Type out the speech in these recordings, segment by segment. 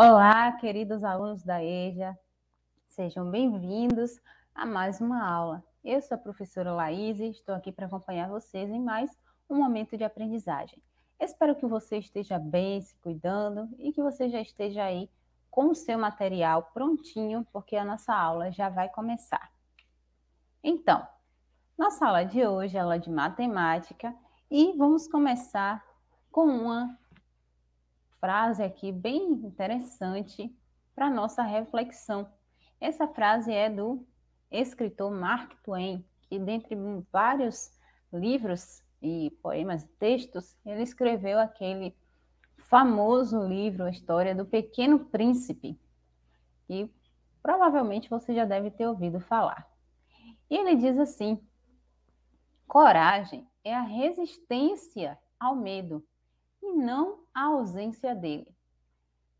Olá, queridos alunos da EJA, sejam bem-vindos a mais uma aula. Eu sou a professora Laís e estou aqui para acompanhar vocês em mais um momento de aprendizagem. Espero que você esteja bem, se cuidando e que você já esteja aí com o seu material prontinho, porque a nossa aula já vai começar. Então, nossa aula de hoje é aula de matemática e vamos começar com uma frase aqui bem interessante para nossa reflexão. Essa frase é do escritor Mark Twain, que dentre vários livros e poemas e textos, ele escreveu aquele famoso livro, a história do Pequeno Príncipe, que provavelmente você já deve ter ouvido falar. E ele diz assim: coragem é a resistência ao medo e não a ausência dele.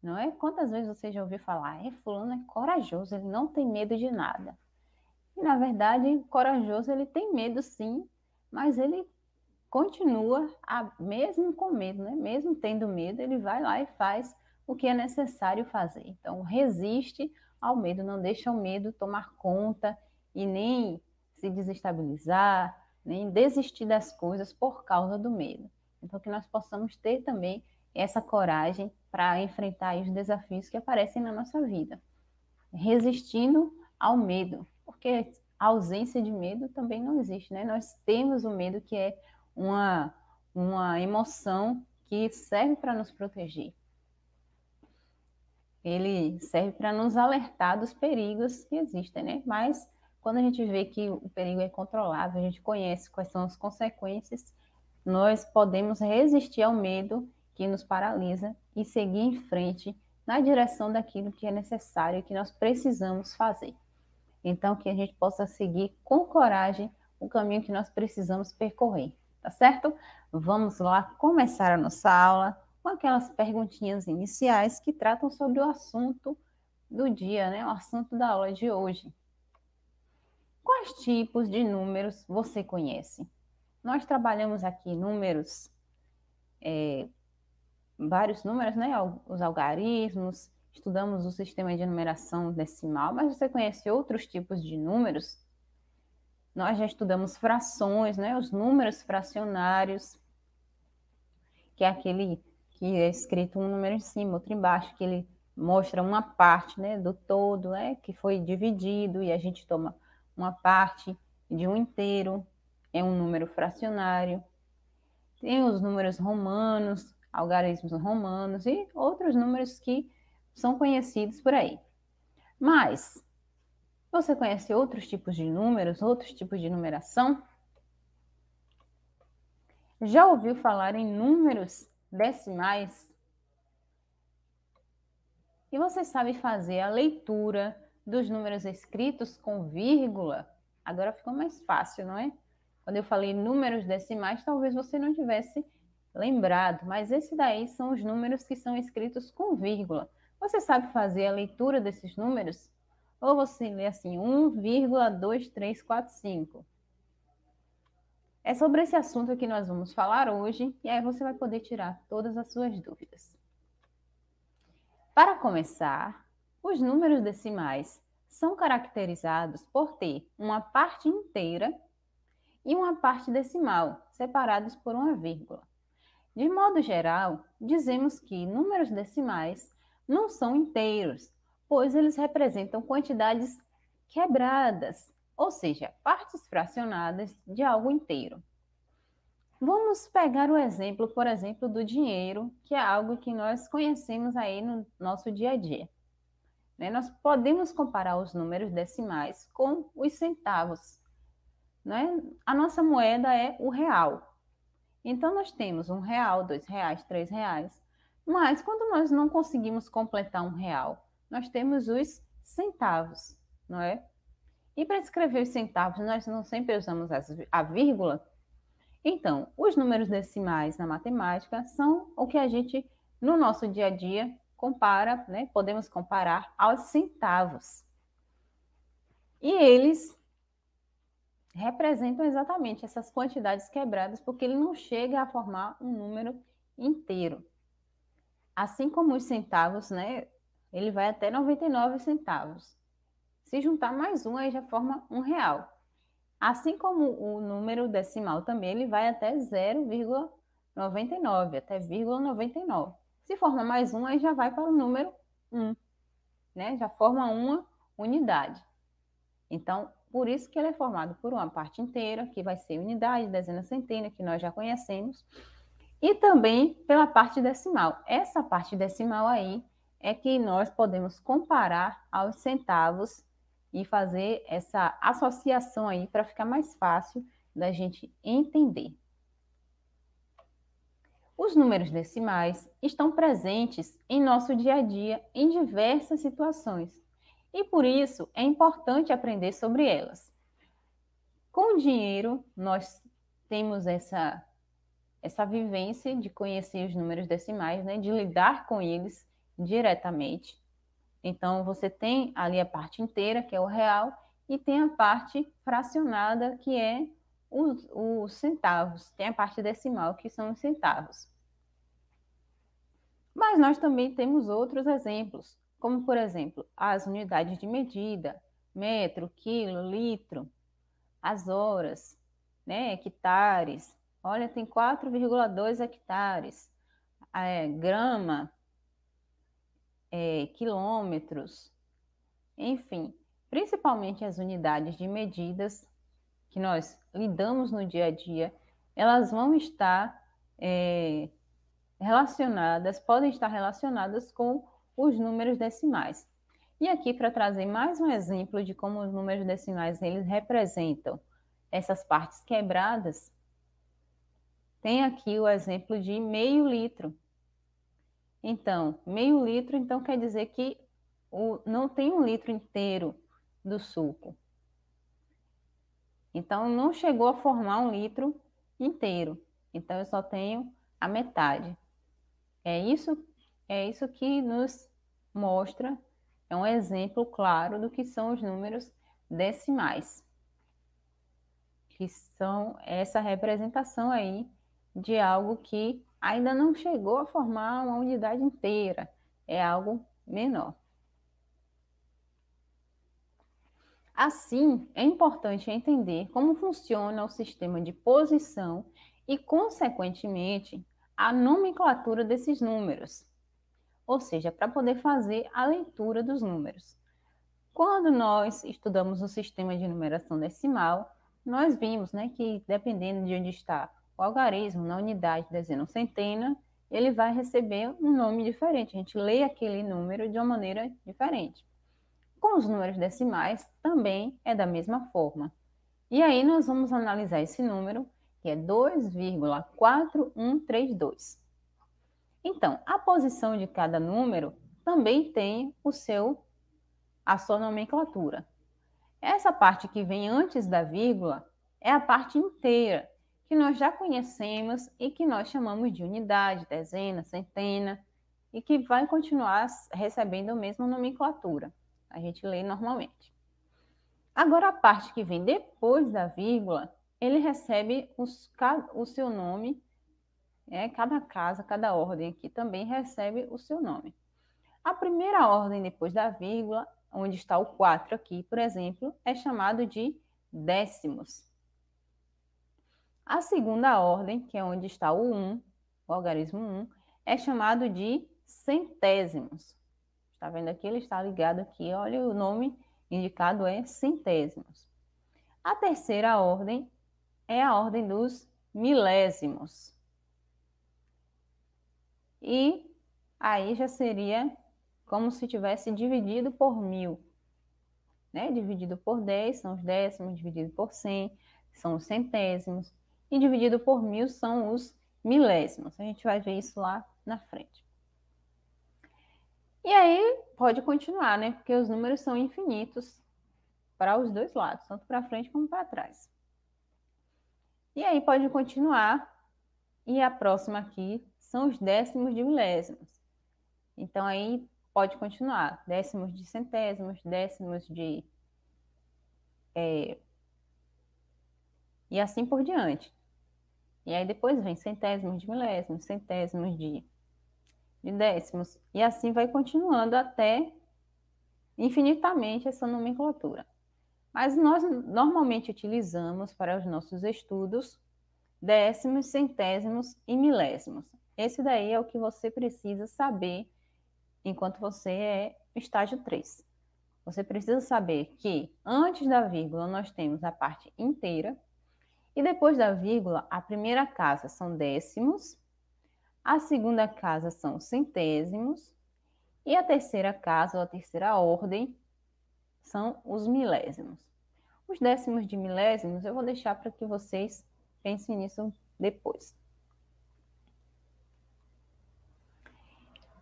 Não é? Quantas vezes você já ouviu falar, é, fulano é corajoso, ele não tem medo de nada. E, na verdade, corajoso ele tem medo sim, mas ele continua, a, mesmo com medo, né? mesmo tendo medo, ele vai lá e faz o que é necessário fazer. Então, resiste ao medo, não deixa o medo tomar conta e nem se desestabilizar, nem desistir das coisas por causa do medo. Então, que nós possamos ter também essa coragem para enfrentar os desafios que aparecem na nossa vida, resistindo ao medo, porque a ausência de medo também não existe, né? Nós temos o medo que é uma, uma emoção que serve para nos proteger. Ele serve para nos alertar dos perigos que existem, né? Mas quando a gente vê que o perigo é controlável, a gente conhece quais são as consequências, nós podemos resistir ao medo que nos paralisa e seguir em frente na direção daquilo que é necessário e que nós precisamos fazer. Então, que a gente possa seguir com coragem o caminho que nós precisamos percorrer, tá certo? Vamos lá começar a nossa aula com aquelas perguntinhas iniciais que tratam sobre o assunto do dia, né? O assunto da aula de hoje. Quais tipos de números você conhece? Nós trabalhamos aqui números é, vários números, né? Os algarismos, estudamos o sistema de numeração decimal, mas você conhece outros tipos de números? Nós já estudamos frações, né? Os números fracionários, que é aquele que é escrito um número em cima, outro embaixo, que ele mostra uma parte, né, do todo, né, que foi dividido e a gente toma uma parte de um inteiro, é um número fracionário. Tem os números romanos, algarismos romanos e outros números que são conhecidos por aí. Mas você conhece outros tipos de números, outros tipos de numeração? Já ouviu falar em números decimais? E você sabe fazer a leitura dos números escritos com vírgula? Agora ficou mais fácil, não é? Quando eu falei números decimais, talvez você não tivesse lembrado, mas esses daí são os números que são escritos com vírgula. Você sabe fazer a leitura desses números? Ou você lê assim, 1,2345. É sobre esse assunto que nós vamos falar hoje, e aí você vai poder tirar todas as suas dúvidas. Para começar, os números decimais são caracterizados por ter uma parte inteira e uma parte decimal, separados por uma vírgula. De modo geral, dizemos que números decimais não são inteiros, pois eles representam quantidades quebradas, ou seja, partes fracionadas de algo inteiro. Vamos pegar o exemplo, por exemplo, do dinheiro, que é algo que nós conhecemos aí no nosso dia a dia. Né? Nós podemos comparar os números decimais com os centavos. Né? A nossa moeda é o real, então nós temos um real, dois reais, três reais. Mas quando nós não conseguimos completar um real, nós temos os centavos, não é? E para escrever os centavos, nós não sempre usamos a vírgula. Então, os números decimais na matemática são o que a gente, no nosso dia a dia, compara, né? Podemos comparar aos centavos. E eles representam exatamente essas quantidades quebradas, porque ele não chega a formar um número inteiro. Assim como os centavos, né? Ele vai até 99 centavos. Se juntar mais um, aí já forma um real. Assim como o número decimal também, ele vai até 0,99, até 0,99. Se forma mais um, aí já vai para o número 1, né? Já forma uma unidade. Então, por isso que ele é formado por uma parte inteira, que vai ser unidade, dezena, centena, que nós já conhecemos, e também pela parte decimal. Essa parte decimal aí é que nós podemos comparar aos centavos e fazer essa associação aí para ficar mais fácil da gente entender. Os números decimais estão presentes em nosso dia a dia em diversas situações e por isso é importante aprender sobre elas. Com o dinheiro, nós temos essa, essa vivência de conhecer os números decimais, né? de lidar com eles diretamente. Então, você tem ali a parte inteira, que é o real, e tem a parte fracionada, que é os, os centavos. Tem a parte decimal, que são os centavos. Mas nós também temos outros exemplos, como por exemplo as unidades de medida, metro, quilo, litro, as horas, né, hectares. Olha, tem 4,2 hectares, é, grama, é, quilômetros, enfim, principalmente as unidades de medidas que nós lidamos no dia a dia, elas vão estar é, relacionadas, podem estar relacionadas com os números decimais. E aqui para trazer mais um exemplo de como os números decimais eles representam essas partes quebradas, tem aqui o exemplo de meio litro. Então, meio litro, então quer dizer que o, não tem um litro inteiro do suco. Então, não chegou a formar um litro inteiro. Então, eu só tenho a metade. É isso é isso que nos mostra, é um exemplo claro do que são os números decimais, que são essa representação aí de algo que ainda não chegou a formar uma unidade inteira, é algo menor. Assim, é importante entender como funciona o sistema de posição e, consequentemente, a nomenclatura desses números ou seja, para poder fazer a leitura dos números. Quando nós estudamos o sistema de numeração decimal, nós vimos né, que, dependendo de onde está o algarismo, na unidade, dezena ou centena, ele vai receber um nome diferente. A gente lê aquele número de uma maneira diferente. Com os números decimais, também é da mesma forma. E aí nós vamos analisar esse número, que é 2,4132. Então, a posição de cada número também tem o seu a sua nomenclatura. Essa parte que vem antes da vírgula é a parte inteira que nós já conhecemos e que nós chamamos de unidade, dezena, centena e que vai continuar recebendo a mesma nomenclatura. A gente lê normalmente. Agora, a parte que vem depois da vírgula, ele recebe os, o seu nome é, cada casa, cada ordem aqui também recebe o seu nome. A primeira ordem depois da vírgula, onde está o 4 aqui, por exemplo, é chamado de décimos. A segunda ordem, que é onde está o 1, o algarismo 1, é chamado de centésimos. Está vendo aqui? Ele está ligado aqui. Olha, o nome indicado é centésimos. A terceira ordem é a ordem dos milésimos. E aí já seria como se tivesse dividido por mil. Né? Dividido por 10 são os décimos, dividido por 100 são os centésimos, e dividido por mil são os milésimos. A gente vai ver isso lá na frente. E aí pode continuar, né? Porque os números são infinitos para os dois lados, tanto para frente como para trás. E aí pode continuar. E a próxima aqui são os décimos de milésimos. Então aí pode continuar, décimos de centésimos, décimos de. É, e assim por diante. E aí depois vem centésimos de milésimos, centésimos de, de décimos, e assim vai continuando até infinitamente essa nomenclatura. Mas nós normalmente utilizamos para os nossos estudos décimos, centésimos e milésimos. Esse daí é o que você precisa saber enquanto você é estágio 3. Você precisa saber que antes da vírgula nós temos a parte inteira e depois da vírgula a primeira casa são décimos, a segunda casa são centésimos e a terceira casa ou a terceira ordem são os milésimos. Os décimos de milésimos eu vou deixar para que vocês pensem nisso depois.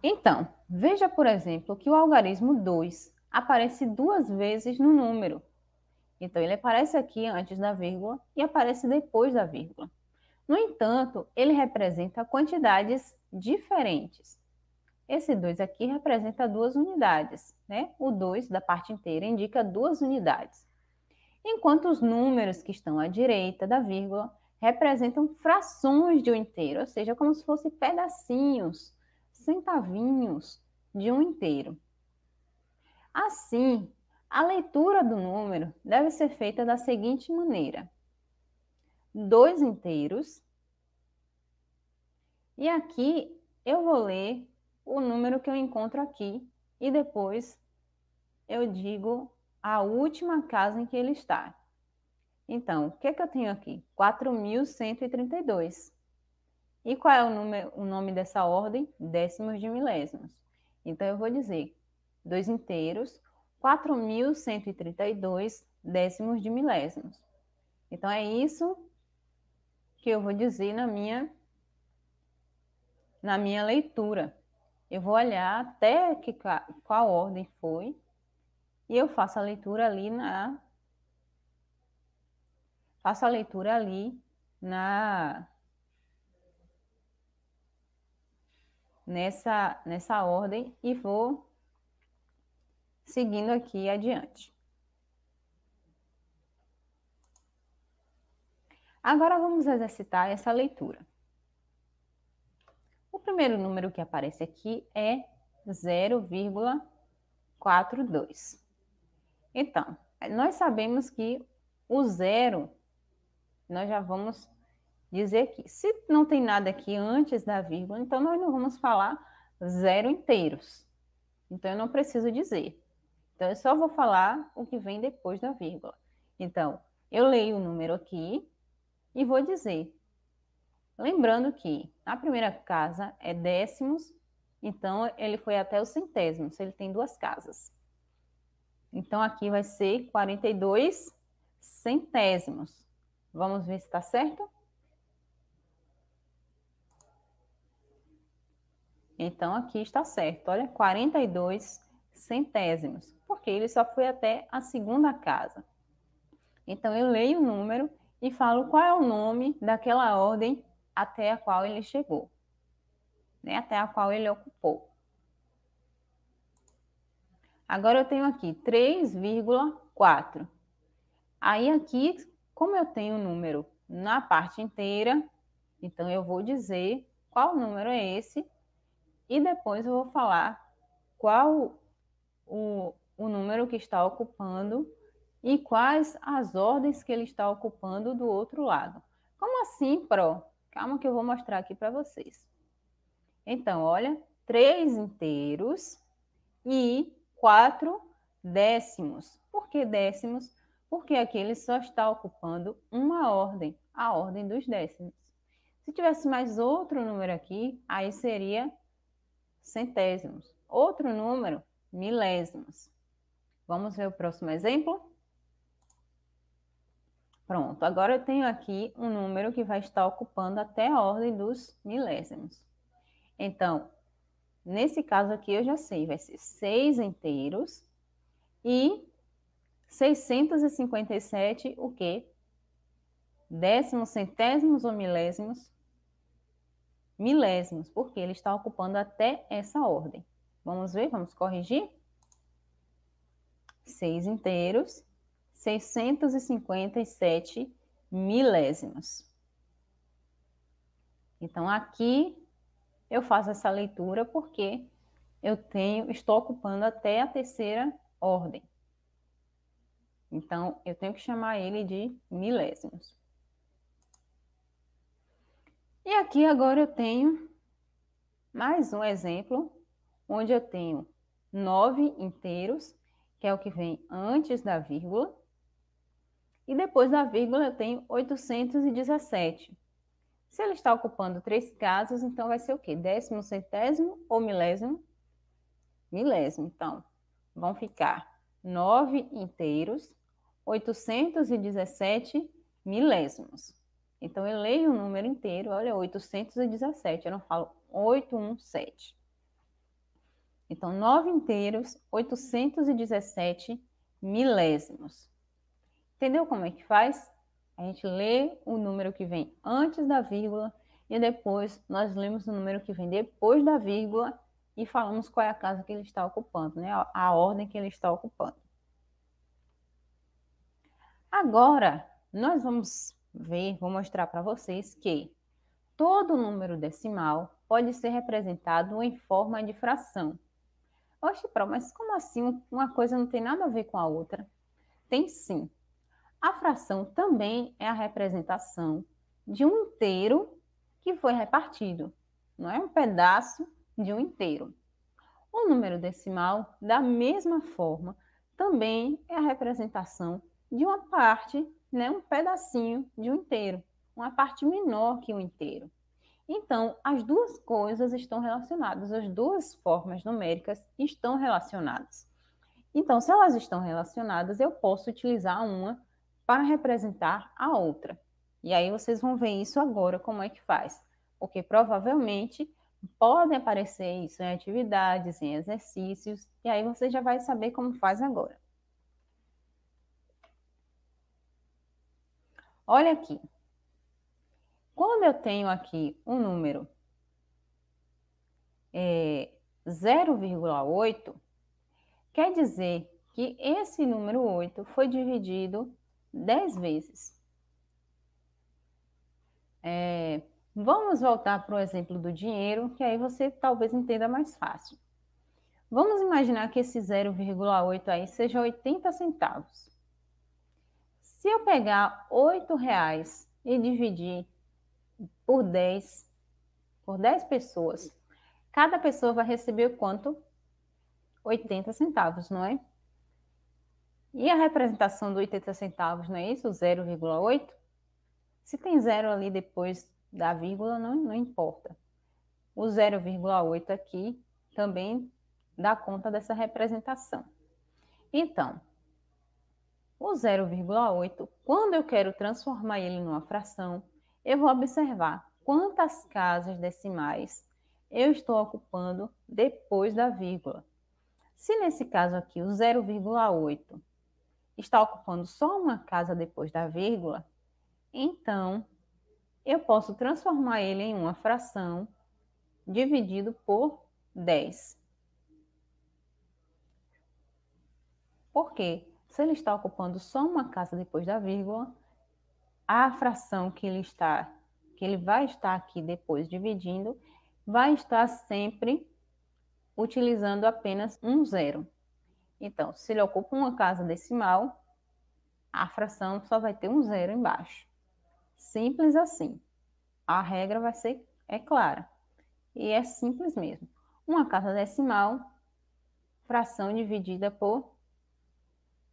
Então, veja, por exemplo, que o algarismo 2 aparece duas vezes no número. Então, ele aparece aqui antes da vírgula e aparece depois da vírgula. No entanto, ele representa quantidades diferentes. Esse 2 aqui representa duas unidades, né? O 2 da parte inteira indica duas unidades. Enquanto os números que estão à direita da vírgula representam frações de um inteiro, ou seja, como se fossem pedacinhos centavinhos de um inteiro. Assim, a leitura do número deve ser feita da seguinte maneira: dois inteiros. E aqui eu vou ler o número que eu encontro aqui e depois eu digo a última casa em que ele está. Então, o que, é que eu tenho aqui? 4.132. E qual é o, o nome dessa ordem? Décimos de milésimos. Então, eu vou dizer dois inteiros, 4.132 décimos de milésimos. Então, é isso que eu vou dizer na minha, na minha leitura. Eu vou olhar até que, qual ordem foi e eu faço a leitura ali na faço a leitura ali na nessa, nessa ordem e vou seguindo aqui adiante. Agora vamos exercitar essa leitura. O primeiro número que aparece aqui é 0,42. Então, nós sabemos que o zero, nós já vamos dizer que se não tem nada aqui antes da vírgula, então nós não vamos falar zero inteiros. Então eu não preciso dizer. Então eu só vou falar o que vem depois da vírgula. Então, eu leio o número aqui e vou dizer. Lembrando que a primeira casa é décimos, então ele foi até o centésimo, se ele tem duas casas. Então aqui vai ser 42 centésimos. Vamos ver se está certo? Então, aqui está certo. Olha, 42 centésimos, porque ele só foi até a segunda casa. Então, eu leio o número e falo qual é o nome daquela ordem até a qual ele chegou, né? até a qual ele ocupou. Agora eu tenho aqui 3,4. Aí aqui, como eu tenho o número na parte inteira, então eu vou dizer qual número é esse e depois eu vou falar qual o, o número que está ocupando e quais as ordens que ele está ocupando do outro lado. Como assim, Pro? Calma que eu vou mostrar aqui para vocês. Então, olha, três inteiros e quatro décimos. Por que décimos? Porque aqui ele só está ocupando uma ordem, a ordem dos décimos. Se tivesse mais outro número aqui, aí seria centésimos. Outro número, milésimos. Vamos ver o próximo exemplo? Pronto, agora eu tenho aqui um número que vai estar ocupando até a ordem dos milésimos. Então, nesse caso aqui eu já sei, vai ser 6 inteiros e 657, o quê? Décimos, centésimos ou milésimos milésimos, porque ele está ocupando até essa ordem. Vamos ver, vamos corrigir? 6 inteiros, 657 milésimos. Então, aqui eu faço essa leitura porque eu tenho, estou ocupando até a terceira ordem. Então, eu tenho que chamar ele de milésimos. E aqui agora eu tenho mais um exemplo, onde eu tenho nove inteiros, que é o que vem antes da vírgula, e depois da vírgula eu tenho 817. Se ele está ocupando três casas, então vai ser o quê? Décimo, centésimo ou milésimo? Milésimo. Então, vão ficar 9 inteiros, 817 milésimos. Então eu leio o número inteiro, olha, 817, eu não falo 817. Então, 9 inteiros, 817 milésimos. Entendeu como é que faz? A gente lê o número que vem antes da vírgula e depois nós lemos o número que vem depois da vírgula e falamos qual é a casa que ele está ocupando, né? A ordem que ele está ocupando. Agora, nós vamos ver, vou mostrar para vocês que todo número decimal pode ser representado em forma de fração. Oxe, Pro, mas como assim uma coisa não tem nada a ver com a outra? Tem sim. A fração também é a representação de um inteiro que foi repartido, não é um pedaço de um inteiro. O número decimal, da mesma forma, também é a representação de uma parte né, um pedacinho de um inteiro, uma parte menor que o um inteiro. Então, as duas coisas estão relacionadas, as duas formas numéricas estão relacionadas. Então, se elas estão relacionadas, eu posso utilizar uma para representar a outra. E aí vocês vão ver isso agora, como é que faz. Porque provavelmente podem aparecer isso em atividades, em exercícios, e aí você já vai saber como faz agora. Olha aqui. Quando eu tenho aqui um número é, 0,8, quer dizer que esse número 8 foi dividido 10 vezes. É, vamos voltar para o exemplo do dinheiro, que aí você talvez entenda mais fácil. Vamos imaginar que esse 0,8 aí seja 80 centavos. Se eu pegar R$ reais e dividir por 10, por 10 pessoas, cada pessoa vai receber quanto? 80 centavos, não é? E a representação do 80 centavos, não é isso? 0,8? Se tem zero ali depois da vírgula, não, não importa. O 0,8 aqui também dá conta dessa representação. Então, o 0,8, quando eu quero transformar ele numa fração, eu vou observar quantas casas decimais eu estou ocupando depois da vírgula. Se nesse caso aqui o 0,8 está ocupando só uma casa depois da vírgula, então eu posso transformar ele em uma fração dividido por 10. Por quê? Se ele está ocupando só uma casa depois da vírgula, a fração que ele está, que ele vai estar aqui depois dividindo, vai estar sempre utilizando apenas um zero. Então, se ele ocupa uma casa decimal, a fração só vai ter um zero embaixo. Simples assim. A regra vai ser é clara. E é simples mesmo. Uma casa decimal, fração dividida por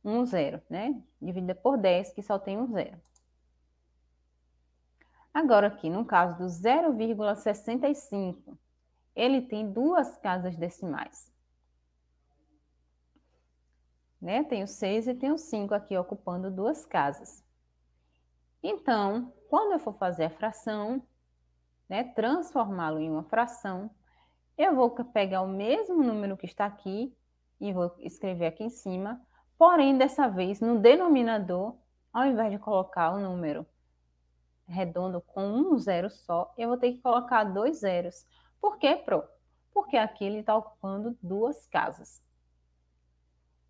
um zero, né? Dividida por 10, que só tem um zero. Agora, aqui, no caso do 0,65, ele tem duas casas decimais. Né? Tem o 6 e tem o 5 aqui, ocupando duas casas. Então, quando eu for fazer a fração, né, transformá-lo em uma fração, eu vou pegar o mesmo número que está aqui e vou escrever aqui em cima Porém, dessa vez, no denominador, ao invés de colocar o número redondo com um zero só, eu vou ter que colocar dois zeros. Por quê, Pro? Porque aqui ele está ocupando duas casas.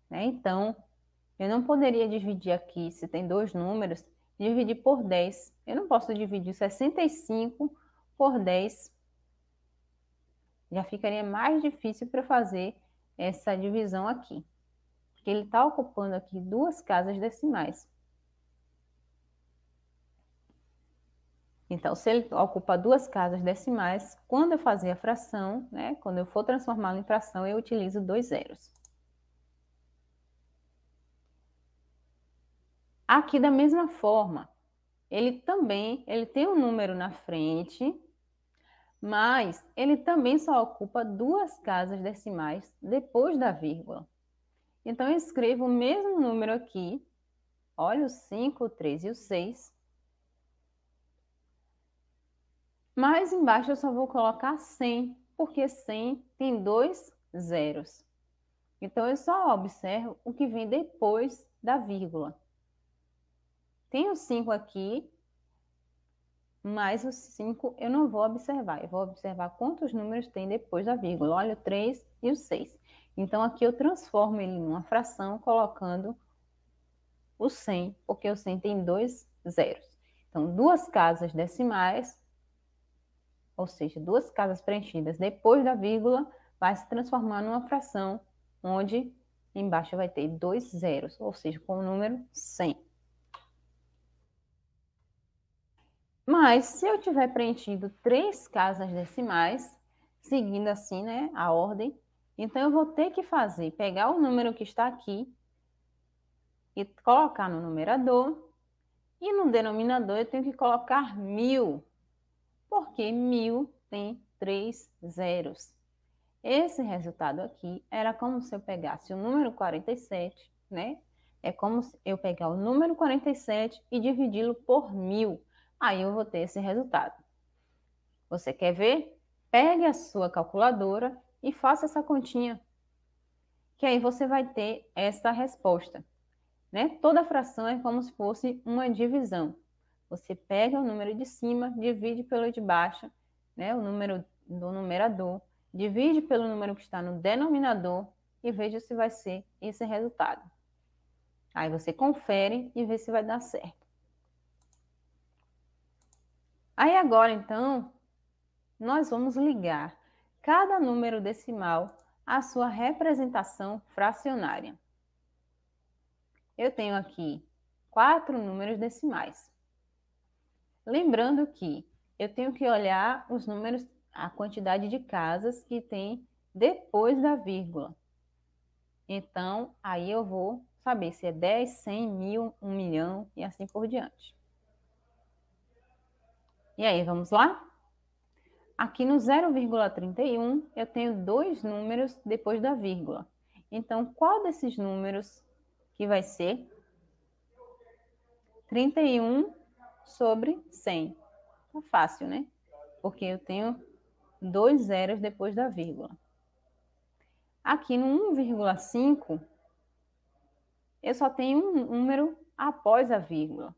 Né? Então, eu não poderia dividir aqui, se tem dois números, dividir por 10. Eu não posso dividir 65 por 10. Já ficaria mais difícil para fazer essa divisão aqui que ele está ocupando aqui duas casas decimais. Então, se ele ocupa duas casas decimais, quando eu fazer a fração, né, quando eu for transformá-lo em fração, eu utilizo dois zeros. Aqui, da mesma forma, ele também ele tem um número na frente, mas ele também só ocupa duas casas decimais depois da vírgula. Então, eu escrevo o mesmo número aqui. Olha o 5, o 3 e o 6. Mais embaixo eu só vou colocar 100, porque 100 tem dois zeros. Então, eu só observo o que vem depois da vírgula. Tem o 5 aqui, mas o 5 eu não vou observar. Eu vou observar quantos números tem depois da vírgula. Olha o 3 e o 6. Então, aqui eu transformo ele numa fração colocando o 100, porque o 100 tem dois zeros. Então, duas casas decimais, ou seja, duas casas preenchidas depois da vírgula, vai se transformar numa fração onde embaixo vai ter dois zeros, ou seja, com o número 100. Mas, se eu tiver preenchido três casas decimais, seguindo assim né, a ordem, então, eu vou ter que fazer, pegar o número que está aqui e colocar no numerador. E no denominador, eu tenho que colocar mil, porque mil tem três zeros. Esse resultado aqui era como se eu pegasse o número 47, né? É como se eu pegar o número 47 e dividi-lo por mil. Aí eu vou ter esse resultado. Você quer ver? Pegue a sua calculadora e faça essa continha, que aí você vai ter essa resposta. Né? Toda fração é como se fosse uma divisão. Você pega o número de cima, divide pelo de baixo, né? o número do numerador, divide pelo número que está no denominador e veja se vai ser esse resultado. Aí você confere e vê se vai dar certo. Aí agora, então, nós vamos ligar cada número decimal a sua representação fracionária. Eu tenho aqui quatro números decimais. Lembrando que eu tenho que olhar os números, a quantidade de casas que tem depois da vírgula. Então, aí eu vou saber se é 10, 100, mil, 1 milhão e assim por diante. E aí, vamos lá? Aqui no 0,31 eu tenho dois números depois da vírgula. Então, qual desses números que vai ser 31 sobre 100? Tá fácil, né? Porque eu tenho dois zeros depois da vírgula. Aqui no 1,5, eu só tenho um número após a vírgula.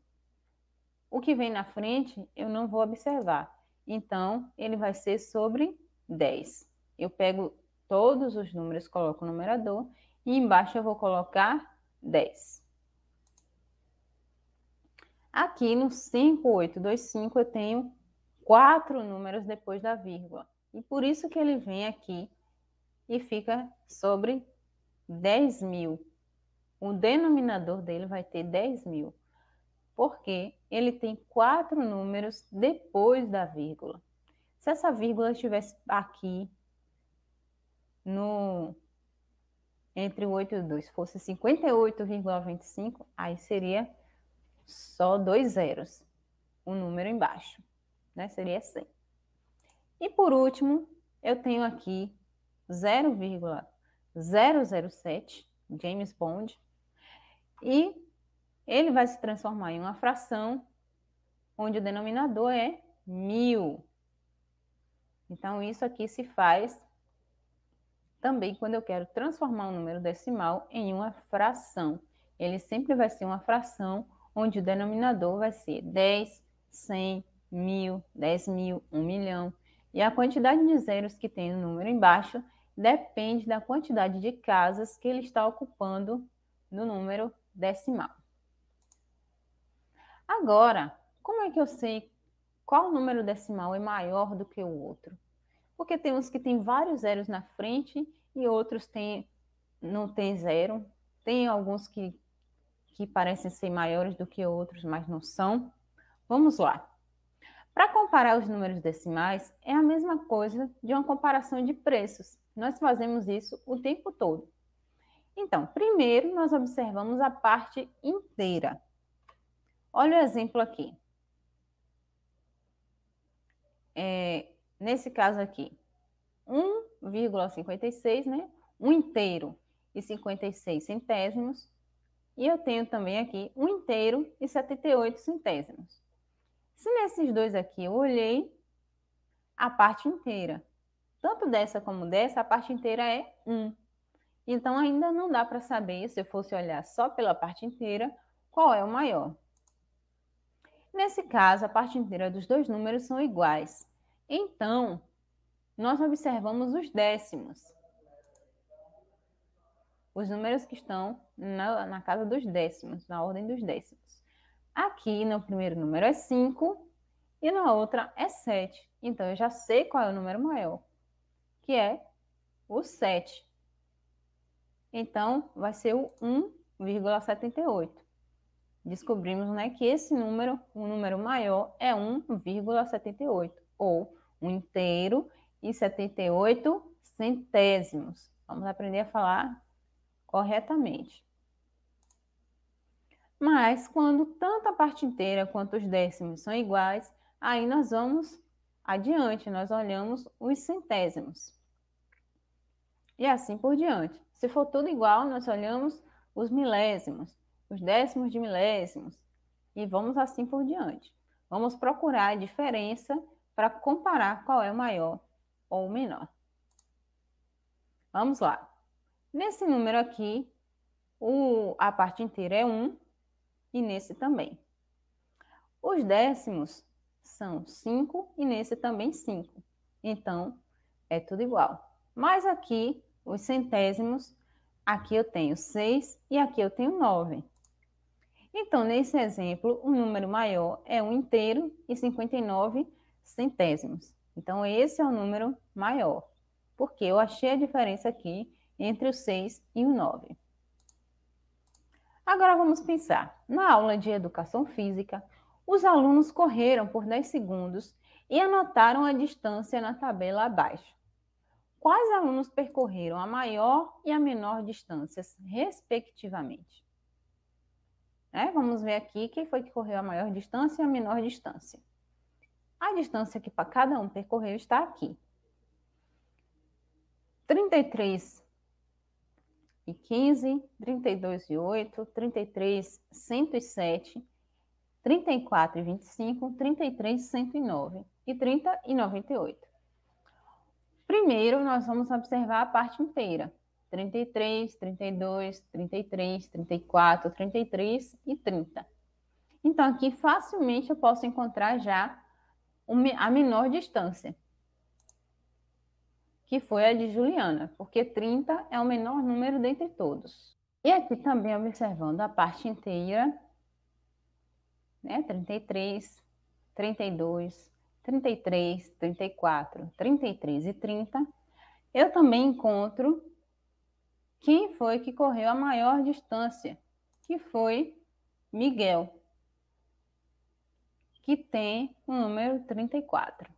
O que vem na frente, eu não vou observar. Então, ele vai ser sobre 10. Eu pego todos os números, coloco o numerador e embaixo eu vou colocar 10. Aqui no 5825 eu tenho quatro números depois da vírgula. E por isso que ele vem aqui e fica sobre 10 mil. O denominador dele vai ter 10 mil porque ele tem quatro números depois da vírgula. Se essa vírgula estivesse aqui no entre o 8 e o 2 fosse 58,25, aí seria só dois zeros, o um número embaixo, né? Seria 100. E por último, eu tenho aqui 0,007 James Bond e ele vai se transformar em uma fração onde o denominador é mil. Então, isso aqui se faz também quando eu quero transformar um número decimal em uma fração. Ele sempre vai ser uma fração onde o denominador vai ser 10, 100, mil, 10 mil, 1 milhão. E a quantidade de zeros que tem no número embaixo depende da quantidade de casas que ele está ocupando no número decimal. Agora, como é que eu sei qual número decimal é maior do que o outro? Porque tem uns que tem vários zeros na frente e outros tem, não tem zero. Tem alguns que, que parecem ser maiores do que outros, mas não são. Vamos lá. Para comparar os números decimais, é a mesma coisa de uma comparação de preços. Nós fazemos isso o tempo todo. Então, primeiro nós observamos a parte inteira. Olha o exemplo aqui. É, nesse caso aqui, 1,56, né? 1 um inteiro e 56 centésimos. E eu tenho também aqui 1 um inteiro e 78 centésimos. Se nesses dois aqui eu olhei a parte inteira, tanto dessa como dessa, a parte inteira é 1. Então ainda não dá para saber, se eu fosse olhar só pela parte inteira, qual é o maior. Nesse caso, a parte inteira dos dois números são iguais. Então, nós observamos os décimos. Os números que estão na, na casa dos décimos, na ordem dos décimos. Aqui, no primeiro número é 5 e na outra é 7. Então, eu já sei qual é o número maior, que é o 7. Então, vai ser o 1,78 descobrimos né, que esse número, um número maior, é 1,78, ou 1 um inteiro e 78 centésimos. Vamos aprender a falar corretamente. Mas, quando tanto a parte inteira quanto os décimos são iguais, aí nós vamos adiante, nós olhamos os centésimos. E assim por diante. Se for tudo igual, nós olhamos os milésimos os décimos de milésimos, e vamos assim por diante. Vamos procurar a diferença para comparar qual é o maior ou o menor. Vamos lá. Nesse número aqui, o, a parte inteira é 1 e nesse também. Os décimos são 5 e nesse também 5. Então, é tudo igual. Mas aqui, os centésimos, aqui eu tenho 6 e aqui eu tenho 9. Então, nesse exemplo, o um número maior é 1 um inteiro e 59 centésimos. Então, esse é o número maior, porque eu achei a diferença aqui entre o 6 e o 9. Agora vamos pensar. Na aula de educação física, os alunos correram por 10 segundos e anotaram a distância na tabela abaixo. Quais alunos percorreram a maior e a menor distâncias, respectivamente? Né? Vamos ver aqui quem foi que correu a maior distância e a menor distância. A distância que para cada um percorreu está aqui. 33 e 15, 32 e 8, 33, 107, 34 e 25, 33, 109 e 30 e 98. Primeiro, nós vamos observar a parte inteira. 33, 32, 33, 34, 33 e 30. Então, aqui facilmente eu posso encontrar já a menor distância, que foi a de Juliana, porque 30 é o menor número dentre todos. E aqui também observando a parte inteira, né? 33, 32, 33, 34, 33 e 30, eu também encontro quem foi que correu a maior distância? Que foi Miguel, que tem o número 34.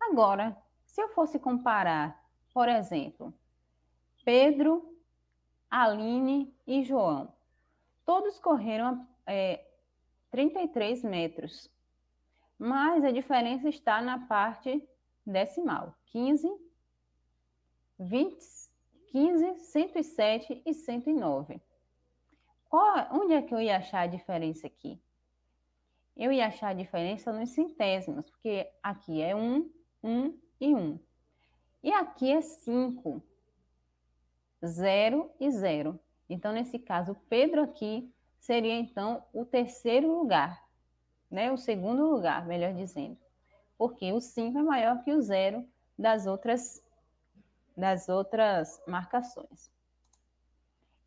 Agora, se eu fosse comparar, por exemplo, Pedro, Aline e João, todos correram é, 33 metros, mas a diferença está na parte decimal, 15, 20, 15, 107 e 109. Qual, onde é que eu ia achar a diferença aqui? Eu ia achar a diferença nos centésimos, porque aqui é 1, 1 e 1. E aqui é 5, 0 e 0. Então, nesse caso, Pedro aqui seria, então, o terceiro lugar, né? O segundo lugar, melhor dizendo. Porque o 5 é maior que o 0 das outras das outras marcações.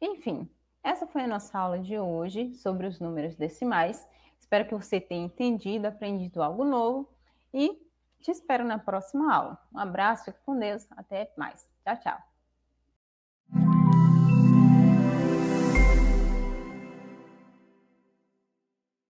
Enfim, essa foi a nossa aula de hoje sobre os números decimais. Espero que você tenha entendido, aprendido algo novo e te espero na próxima aula. Um abraço, fique com Deus, até mais. Tchau, tchau.